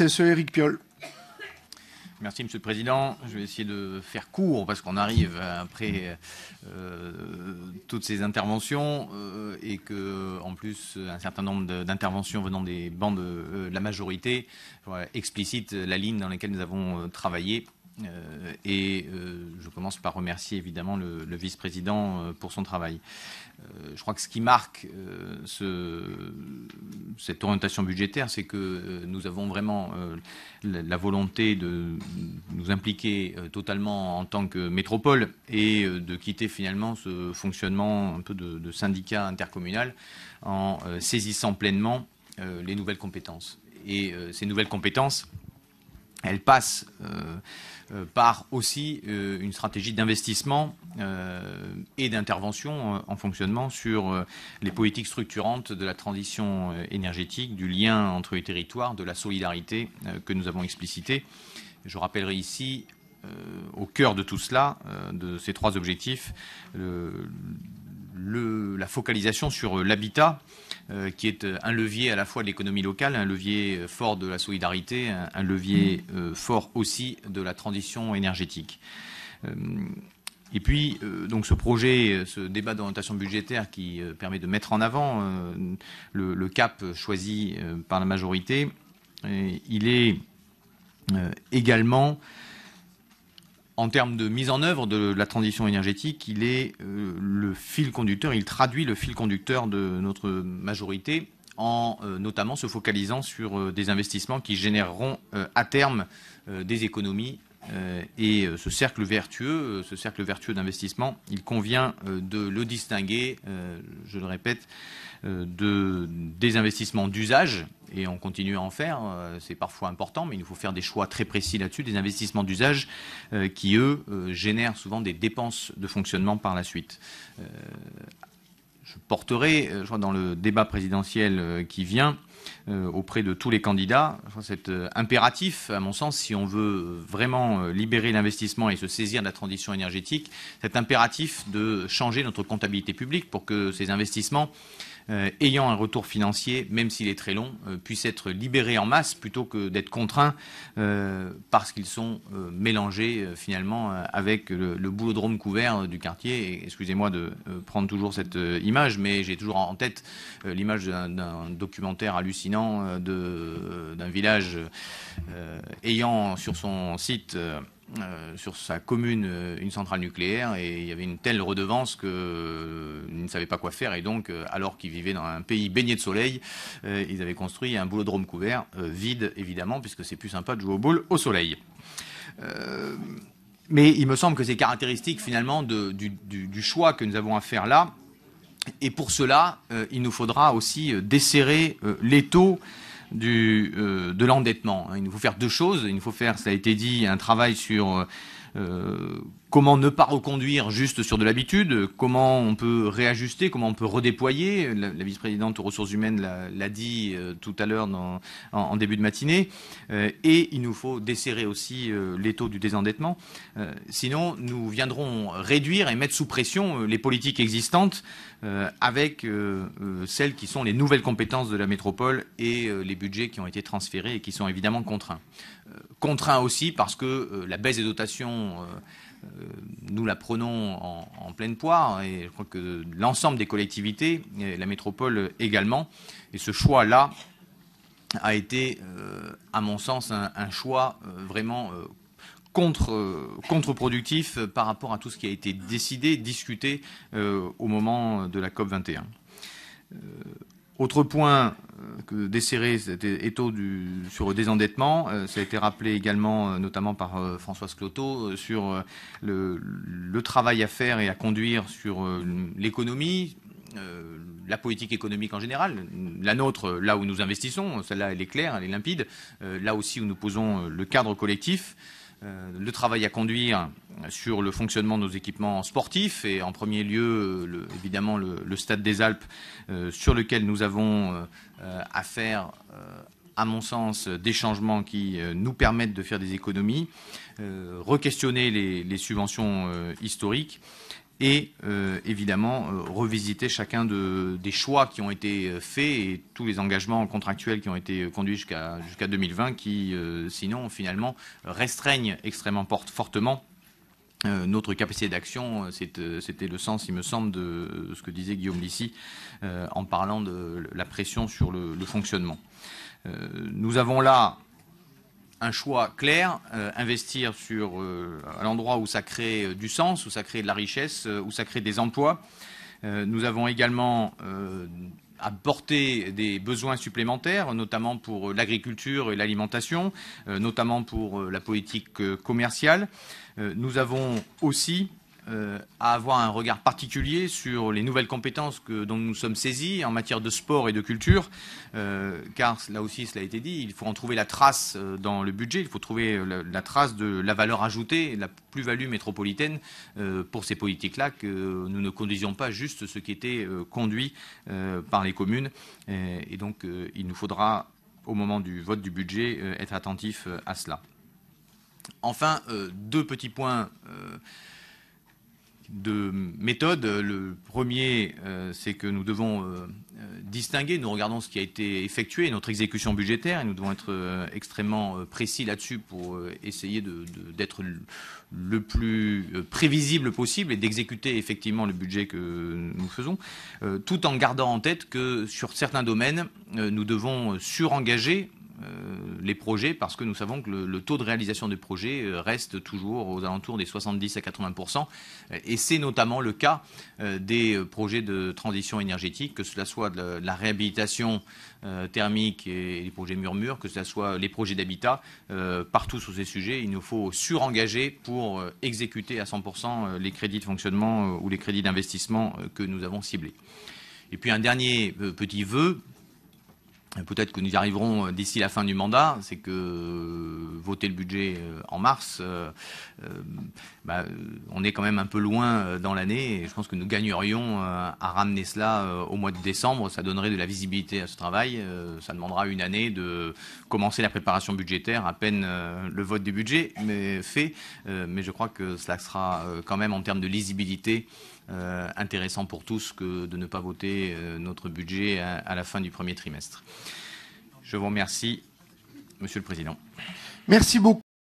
C'est ce Eric Piolle. Merci, Monsieur le Président. Je vais essayer de faire court parce qu'on arrive après euh, toutes ces interventions euh, et que, en plus, un certain nombre d'interventions venant des bancs de, euh, de la majorité explicitent la ligne dans laquelle nous avons travaillé euh, et euh, je commence par remercier évidemment le, vice-président euh, pour son travail. je crois que ce qui marque ce, cette orientation budgétaire, c'est que nous avons vraiment la, volonté de nous impliquer totalement en tant que métropole et de quitter finalement ce fonctionnement un peu de, de syndicat intercommunal en saisissant pleinement les nouvelles compétences. Et ces nouvelles compétences, elle passe euh, euh, par aussi euh, une stratégie d'investissement et d'intervention en fonctionnement sur les politiques structurantes de la transition énergétique, du lien entre les territoires, de la solidarité que nous avons explicité. Je rappellerai ici au cœur de tout cela, de ces trois objectifs, la focalisation sur l'habitat, euh, qui est euh, un levier à la fois de l'économie locale, un levier euh, fort de la solidarité, un, levier mm. fort aussi de la transition énergétique. Et puis, donc, ce projet, ce débat d'orientation budgétaire qui permet de mettre en avant le, cap choisi par la majorité, il est également en termes de mise en œuvre de la transition énergétique, il est euh, le fil conducteur, il traduit le fil conducteur de notre majorité en euh, notamment se focalisant sur euh, des investissements qui généreront à terme des économies euh, et euh, ce cercle vertueux, euh, ce cercle vertueux d'investissement, il convient de le distinguer, je le répète, de, des investissements d'usage, et on continue à en faire, c'est parfois important, mais il nous faut faire des choix très précis là-dessus, des investissements d'usage qui, eux, génèrent souvent des dépenses de fonctionnement par la suite je porterai, euh, je crois, dans le débat présidentiel euh, qui vient, euh, auprès de tous les candidats. C'est impératif, à mon sens, si on veut vraiment libérer l'investissement et se saisir de la transition énergétique, cet impératif de changer notre comptabilité publique pour que ces investissements euh, ayant un retour financier, même s'il est très long, puisse euh, puissent être libérés en masse plutôt que d'être contraints euh, parce qu'ils sont mélangés finalement avec le, boulodrome couvert du quartier. excusez-moi de prendre toujours cette image, mais j'ai toujours en tête l'image d'un documentaire hallucinant d'un village ayant sur son site euh, sur sa commune euh, une centrale nucléaire et il y avait une telle redevance qu'ils euh, ne savaient pas quoi faire et donc alors qu'ils vivaient dans un pays baigné de soleil, ils avaient construit un boulodrome couvert vide évidemment puisque c'est plus sympa de jouer au boule au soleil. mais il me semble que c'est caractéristique finalement du, du, choix que nous avons à faire là. Et pour cela, il nous faudra aussi desserrer les taux du, euh, de l'endettement. Il nous faut faire deux choses. Il nous faut faire, ça a été dit, un travail sur euh, comment ne pas reconduire juste sur de l'habitude, comment on peut réajuster, comment on peut redéployer. La, vice-présidente aux ressources humaines l'a dit euh, tout à l'heure en, début de matinée. Euh, et il nous faut desserrer aussi euh, les taux du désendettement. sinon, nous viendrons réduire et mettre sous pression les politiques existantes avec celles qui sont les nouvelles compétences de la métropole et les budgets qui ont été transférés et qui sont évidemment contraints. contraints aussi parce que la baisse des dotations euh, nous la prenons en, pleine poire, hein, et je crois que l'ensemble des collectivités, la métropole également, et ce choix-là a été, euh, à mon sens, un, choix euh, vraiment contre, contre-productif par rapport à tout ce qui a été décidé, discuté au moment de la COP 21. autre point euh, que desserrer cet étau sur le désendettement. Euh, ça a été rappelé également, euh, notamment par Françoise Cloteau, sur le, le, travail à faire et à conduire sur l'économie, la politique économique en général, la nôtre, là où nous investissons, celle-là elle est claire, elle est limpide, là aussi où nous posons le cadre collectif. Euh, le travail à conduire sur le fonctionnement de nos équipements sportifs et en premier lieu euh, évidemment le, stade des Alpes euh, sur lequel nous avons affaire, à faire à mon sens des changements qui nous permettent de faire des économies, re-questionner les, subventions historiques et euh, évidemment euh, revisiter chacun des choix qui ont été euh, faits et tous les engagements contractuels qui ont été conduits jusqu'à 2020 qui, sinon, finalement, restreignent extrêmement fortement notre capacité d'action, c'était le sens, il me semble, de ce que disait Guillaume Lissy en parlant de la pression sur le fonctionnement. Nous avons là un choix clair, euh, investir sur euh, l'endroit où ça crée euh, du sens, où ça crée de la richesse, où ça crée des emplois. nous avons également apporté des besoins supplémentaires, notamment pour l'agriculture et l'alimentation, notamment pour la politique commerciale. Nous avons aussi euh, à avoir un regard particulier sur les nouvelles compétences dont nous sommes saisis en matière de sport et de culture, euh, car là aussi, cela a été dit, il faut en trouver la trace euh, dans le budget, il faut trouver la, trace de la valeur ajoutée, la plus-value métropolitaine pour ces politiques-là, que nous ne conduisions pas juste ce qui était conduit par les communes. Et, donc, il nous faudra, au moment du vote du budget, être attentif à cela. Enfin, deux petits points de méthodes. Le premier, euh, c'est que nous devons euh, euh, distinguer, nous regardons ce qui a été effectué, notre exécution budgétaire, et nous devons être extrêmement précis là-dessus pour essayer d'être le plus prévisible possible et d'exécuter effectivement le budget que nous faisons, tout en gardant en tête que sur certains domaines, nous devons surengager euh, les projets parce que nous savons que le, taux de réalisation des projets euh, reste toujours aux alentours des 70 à 80 euh, et c'est notamment le cas des projets de transition énergétique, que cela soit de la, réhabilitation thermique et les projets murmures, que ce soit les projets d'habitat, partout sur ces sujets, il nous faut surengager pour exécuter à 100 les crédits de fonctionnement ou les crédits d'investissement que nous avons ciblés. Et puis un dernier petit vœu peut-être que nous y arriverons euh, d'ici la fin du mandat, c'est que euh, voter le budget euh, en mars, bah, on est quand même un peu loin dans l'année et je pense que nous gagnerions à ramener cela au mois de décembre. Ça donnerait de la visibilité à ce travail. Ça demandera une année de commencer la préparation budgétaire, à peine le vote du budget mais fait. Mais je crois que cela sera quand même en termes de lisibilité euh, intéressant pour tous que de ne pas voter euh, notre budget à, à, la fin du premier trimestre. Je vous remercie, Monsieur le Président. Merci beaucoup.